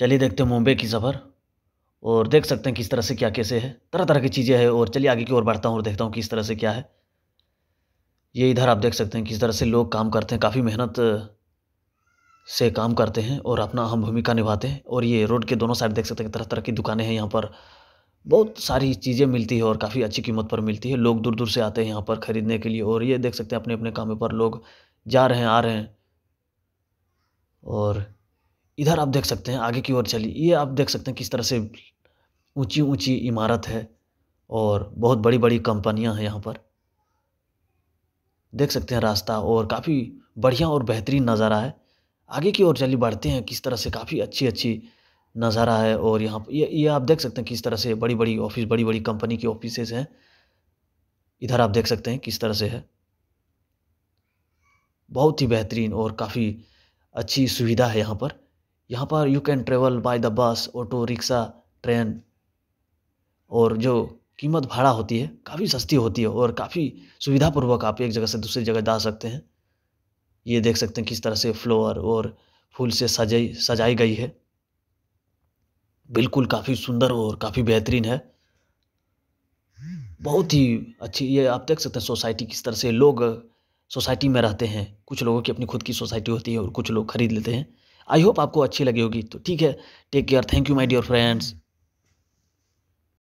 चलिए देखते हैं मुंबई की सफ़र और देख सकते हैं किस तरह से क्या कैसे है तरह तरह की चीज़ें हैं और चलिए आगे की ओर बढ़ता हूँ और देखता हूँ किस तरह से क्या है ये इधर आप देख सकते हैं किस तरह से लोग काम करते हैं काफ़ी मेहनत से काम करते हैं और अपना अहम भूमिका निभाते हैं और ये रोड के दोनों साइड देख सकते हैं तरह तरह की दुकानें हैं यहाँ पर बहुत सारी चीज़ें मिलती है और काफ़ी अच्छी कीमत पर मिलती है लोग दूर दूर से आते हैं यहाँ पर ख़रीदने के लिए और ये देख सकते हैं अपने अपने कामों पर लोग जा रहे हैं आ रहे हैं और इधर आप देख सकते हैं आगे की ओर चलिए ये आप देख सकते हैं किस तरह से ऊंची ऊंची इमारत है और बहुत बड़ी बड़ी कंपनियां हैं यहाँ पर देख सकते हैं रास्ता और काफ़ी बढ़िया और बेहतरीन नज़ारा है आगे की ओर चलिए बढ़ते हैं किस तरह से काफ़ी अच्छी अच्छी नज़ारा है और यहाँ ये ये आप देख सकते हैं किस तरह से बड़ी बड़ी ऑफिस बड़ी बड़ी कंपनी की ऑफिसेज हैं इधर आप देख सकते हैं किस तरह से है बहुत ही बेहतरीन और काफ़ी अच्छी सुविधा है यहाँ पर यहाँ पर you can travel by the bus auto rickshaw train और जो कीमत भाड़ा होती है काफ़ी सस्ती होती है और काफ़ी सुविधापूर्वक आप एक जगह से दूसरी जगह जा सकते हैं ये देख सकते हैं किस तरह से फ्लोअर और फूल से सजाई सजाई गई है बिल्कुल काफ़ी सुंदर और काफ़ी बेहतरीन है बहुत ही अच्छी ये आप देख सकते हैं सोसाइटी किस तरह से लोग सोसाइटी में रहते हैं कुछ लोगों की अपनी खुद की सोसाइटी होती है और कुछ लोग खरीद लेते हैं आई होप आपको अच्छी लगी होगी तो ठीक है take care thank you my dear friends